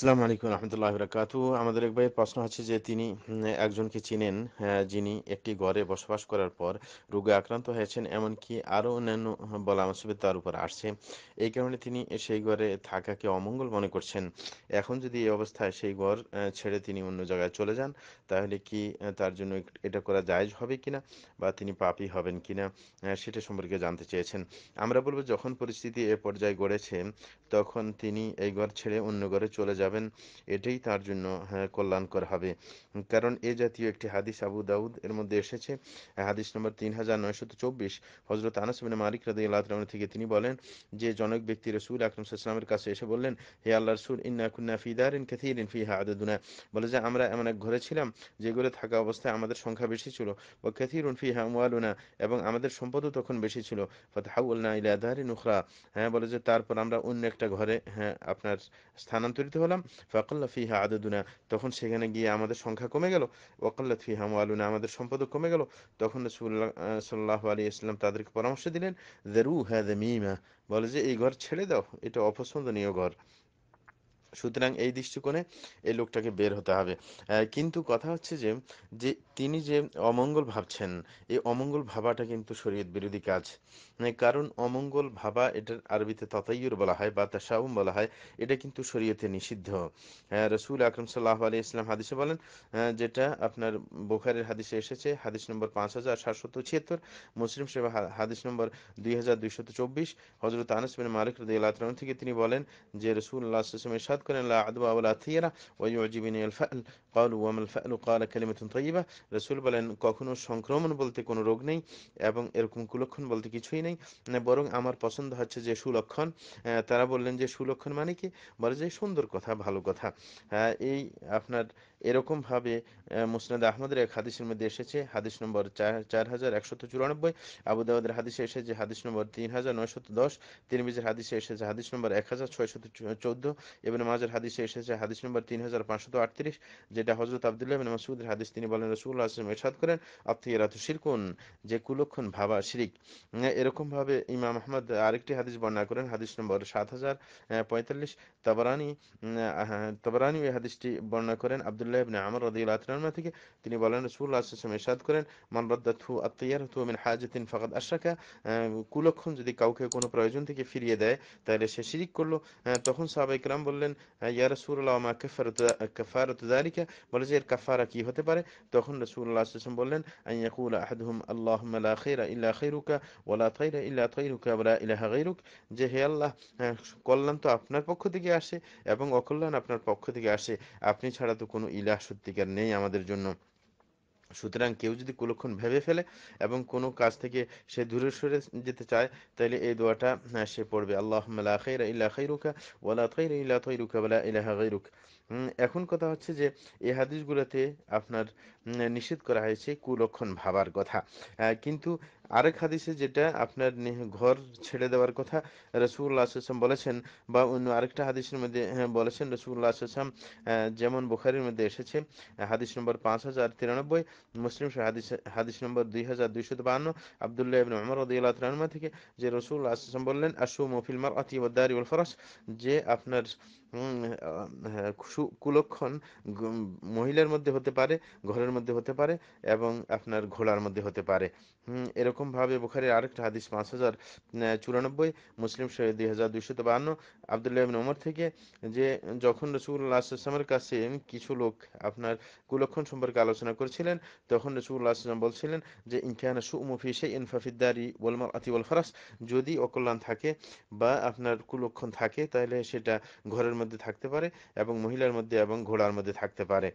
আসসালামু আলাইকুম রহমতুল্লাহ বরকাতু আমাদের এক ভাইয়ের প্রশ্ন হচ্ছে যে তিনি একজনকে চিনেন যিনি একটি ঘরে বসবাস করার পর রোগে আক্রান্ত হয়েছেন এমনকি আরও অন্যান্য বলা মাসবে তার উপর আসছে এই কারণে তিনি সেই ঘরে থাকাকে অমঙ্গল মনে করছেন এখন যদি এই অবস্থায় সেই ঘর ছেড়ে তিনি অন্য জায়গায় চলে যান তাহলে কি তার জন্য এটা করা জায়জ হবে কি না বা তিনি পাপি হবেন কি না সেটা সম্পর্কে জানতে চেয়েছেন আমরা বলবো যখন পরিস্থিতি এ পর্যায়ে গড়েছে তখন তিনি এই ঘর ছেড়ে অন্য ঘরে চলে যাবেন যাবেন এটাই তার জন্য হ্যাঁ, কল্যাণকর হবে কারণ এ জাতীয় একটি হাদিস আবু দাউদ এর মধ্যে এসেছে হাদিস নম্বর তিন হাজার নয়শত চব্বিশ হজরত আনাসবিন মালিক রাদি আল্লাহ থেকে তিনি বলেন যে জনক ব্যক্তি রসুল আকরম সাল্লামের কাছে এসে বললেন হে আল্লাহ রসুল ইন্না কুন্না ফিদার ইন খেথির ইন ফিহা আদুনা বলে যে আমরা এমন এক ঘরে ছিলাম যেগুলো থাকা অবস্থায় আমাদের সংখ্যা বেশি ছিল ও খেথির উন ফিহা উয়ালুনা এবং আমাদের সম্পদও তখন বেশি ছিল ফতাহাউল্না ইলা আদারি নুখরা হ্যাঁ বলে যে তারপর আমরা অন্য একটা ঘরে হ্যাঁ আপনার স্থানান্তরিত হলাম হলাম ফাকল্লা ফিহা আদাদুনা তখন সেখানে গিয়ে আমাদের সংখ্যা কমে গেল ওয়াকাল্লাত ফিহা মালুনা আমাদের সম্পদ কমে গেল তখন সাল্লাহ আলী ইসলাম তাদেরকে পরামর্শ দিলেন দেরু হ্যাঁ মিমা বলে যে এই ঘর ছেড়ে দাও এটা অপছন্দনীয় ঘর সুতরাং এই দৃষ্টিকোণে এই লোকটাকে বের হতে হবে কিন্তু কথা হচ্ছে যে যে তিনি যে অমঙ্গল ভাবছেন এই অমঙ্গল ভাবাটা কিন্তু শরীয়ত বিরোধী কাজ কারণ অমঙ্গল ভাবা এটার আরবিতে ততাইয়ুর বলা হয় বা তাসাউম বলা হয় এটা কিন্তু শরীয়তে নিষিদ্ধ রসুল আকরম সাল্লাহ আলী ইসলাম হাদিসে বলেন যেটা আপনার বোখারের হাদিসে এসেছে হাদিস নম্বর পাঁচ হাজার সাতশত ছিয়াত্তর মুসলিম সেবা হাদিস নম্বর দুই হাজার দুইশত চব্বিশ হজরত আনাস বিন মালিক রদি থেকে তিনি বলেন যে রসুল্লাহ ইসলামের সাথে يذكرني لا عدوى ولا থিয়রা ويعجبني الفأل قالوا وما الفأل قال كلمة طيبة রাসূল বলেন কখনো সংক্রমণ বলতে কোনো রোগ নেই এবং এরকম কুলক্ষণ বলতে কিছুই নেই বরং আমার পছন্দ হচ্ছে যে সুলক্ষণ তারা বললেন যে সুলক্ষণ মানে কি বলে যে সুন্দর কথা ভালো কথা এই আপনার এরকমভাবে মুসনাদ আহমদের এক হাদিসের মধ্যে এসেছে হাদিস নম্বর চার চার হাজার আবু দাউদের হাদিসে এসেছে হাদিস নম্বর তিন হাজার নয়শত দশ তিন বিজের হাদিসে এসেছে হাদিস নম্বর এক হাজার ছয়শত চৌদ্দ এবং মাজার হাদিসে এসেছে হাদিস নম্বর তিন হাজার পাঁচশত আটত্রিশ যেটা হজরত আবদুল্লাহ এবং মাসুদের হাদিস তিনি বলেন রসুল্লাহ আসলাম এরশাদ করেন আত্মীয়রাত শিরকুন যে কুলক্ষণ ভাবা শিরিক এরকমভাবে ইমাম আহমদ আরেকটি হাদিস বর্ণনা করেন হাদিস নম্বর সাত হাজার পঁয়তাল্লিশ তবরানি তবরানি ওই হাদিসটি বর্ণনা করেন আবদুল্লাহ বলেন কুলক্ষণ যদি কাউকে কোনো প্রয়োজন থেকে ফিরিয়ে দেয় তাহলে সে শিরিক করলো তখন বললেন মা বলে যে এর কাফারা কি হতে পারে তখন বললেন যে আল্লাহ কল্যাণ তো আপনার পক্ষ থেকে আসে এবং অকল্যাণ আপনার পক্ষ থেকে আসে আপনি ছাড়া তো কোনো ইলাহ সত্যিকার নেই আমাদের জন্য সুতরাং কেউ যদি কুলক্ষণ ভেবে ফেলে এবং কোনো কাজ থেকে সে দূরে সরে যেতে চায় তাহলে এই দোয়াটা হ্যাঁ, সে পড়বে আল্লাহ খৈর ইল্লা খৈরুকা ওয়ালা খৈর ইল্লা তৈরুকা ওয়ালা ইলাহা গৈরুক এখন কথা হচ্ছে যে এই হাদিসগুলোতে আপনার নিষেধ করা হয়েছে কুলক্ষণ ভাবার কথা কিন্তু আরেক হাদিসে যেটা আপনার ঘর ছেড়ে দেওয়ার কথা রসুল্লাহ আসলাম বলেছেন বা অন্য আরেকটা হাদিসের মধ্যে হ্যাঁ, বলেছেন রসুল্লাহ আসলাম যেমন বুখারির মধ্যে এসেছে হাদিস নম্বর পাঁচ হাজার তিরানব্বই মুসলিম হাদিস নম্বর দুই হাজার দুইশত বাহান্ন আবদুল্লাহ ইবিন উমর রদিয়াল্লাহ থেকে যে রসুল আসলাম বললেন আসু মফিল মার আতি ওদ্দারি উল ফরস যে আপনার হ্যাঁ, কুলক্ষণ মহিলার মধ্যে হতে পারে ঘরের মধ্যে হতে পারে এবং আপনার ঘোলার মধ্যে হতে পারে এরকমভাবে বুখারির আরেকটা হাদিস পাঁচ হাজার চুরানব্বই মুসলিম শহীদ দুই হাজার দুইশত বান্ন আবদুল্লাহ ওমর থেকে যে যখন রসুল্লাহ আসলামের কাছে কিছু লোক আপনার কুলক্ষণ সম্পর্কে আলোচনা করেছিলেন তখন রসুল্লাহ আসলাম বলছিলেন যে ইনখানা সুমুফি সে ইনফাফিদ্দারি ওলমা আতিউল ফরাস যদি অকল্যাণ থাকে বা আপনার কুলক্ষণ থাকে তাহলে সেটা ঘরের মধ্যে থাকতে পারে এবং মহিলার মধ্যে এবং ঘোড়ার মধ্যে থাকতে পারে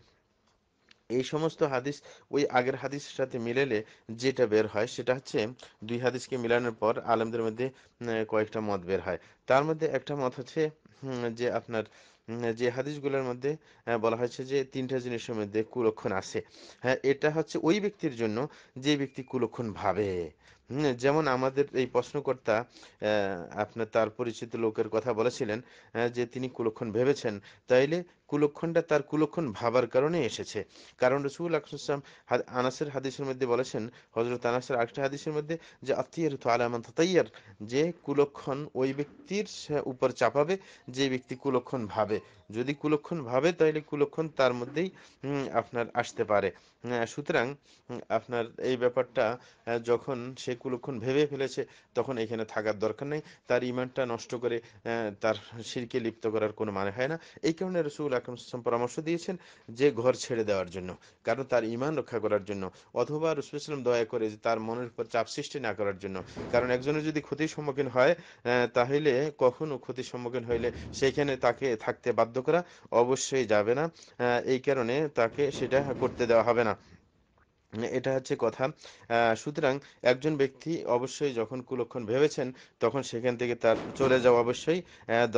এই সমস্ত হাদিস ওই আগের হাদিসের সাথে মিলেলে যেটা বের হয় সেটা হচ্ছে দুই হাদিসকে মিলানোর পর আলেমদের মধ্যে কয়েকটা মত বের হয় তার মধ্যে একটা মত হচ্ছে যে আপনার যে হাদিসগুলোর মধ্যে বলা হয়েছে যে তিনটা জিনিসের মধ্যে কুলক্ষণ আছে হ্যাঁ এটা হচ্ছে ওই ব্যক্তির জন্য যে ব্যক্তি কুলক্ষণ ভাবে যেমন আমাদের এই প্রশ্নকর্তা আপনার তার পরিচিত লোকের কথা বলেছিলেন যে তিনি কুলক্ষণ ভেবেছেন তাইলে কুলক্ষণটা তার কুলক্ষণ ভাবার কারণে এসেছে কারণ রসুল আকসাম আনাসের হাদিসের মধ্যে বলেছেন হজরত আনাসের আরেকটা হাদিসের মধ্যে যে আত্মীয় আলামান তাইয়ার যে কুলক্ষণ ওই ব্যক্তির উপর চাপাবে যে ব্যক্তি কুলক্ষণ ভাবে যদি কুলক্ষণ ভাবে তাহলে কুলক্ষণ তার মধ্যেই আপনার আসতে পারে সুতরাং আপনার এই ব্যাপারটা যখন সে অনেকগুলোক্ষণ ভেবে ফেলেছে তখন এখানে থাকার দরকার নেই তার ইমানটা নষ্ট করে তার সিরকে লিপ্ত করার কোনো মানে হয় না এই কারণে রসুল আকরম পরামর্শ দিয়েছেন যে ঘর ছেড়ে দেওয়ার জন্য কারণ তার ইমান রক্ষা করার জন্য অথবা রসুল ইসলাম দয়া করে যে তার মনের উপর চাপ সৃষ্টি না করার জন্য কারণ একজনের যদি ক্ষতির সম্মুখীন হয় তাহলে কখনো ক্ষতির সম্মুখীন হইলে সেখানে তাকে থাকতে বাধ্য করা অবশ্যই যাবে না এই কারণে তাকে সেটা করতে দেওয়া হবে না মানে এটা হচ্ছে কথা সুতরাং একজন ব্যক্তি অবশ্যই যখন কুলক্ষণ ভেবেছেন তখন সেখান থেকে তার চলে যাওয়া অবশ্যই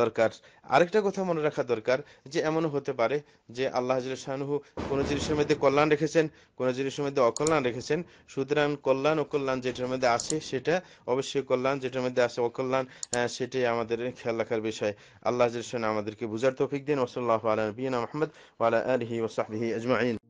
দরকার আরেকটা কথা মনে রাখা দরকার যে এমনও হতে পারে যে আল্লাহ শাহনুহু কোনো জিনিসের মধ্যে কল্যাণ রেখেছেন কোনো জিনিসের মধ্যে অকল্যাণ রেখেছেন সুতরাং কল্যাণ অকল্যাণ যেটার মধ্যে আসে সেটা অবশ্যই কল্যাণ যেটার মধ্যে আসে অকল্যাণ সেটাই আমাদের খেয়াল রাখার বিষয় আল্লাহ আমাদেরকে বুঝার তৌফিক দিন ওসল্লাহ আলী নবীনা মোহাম্মদ ওয়ালা আলহি ওসাহি আজমাইন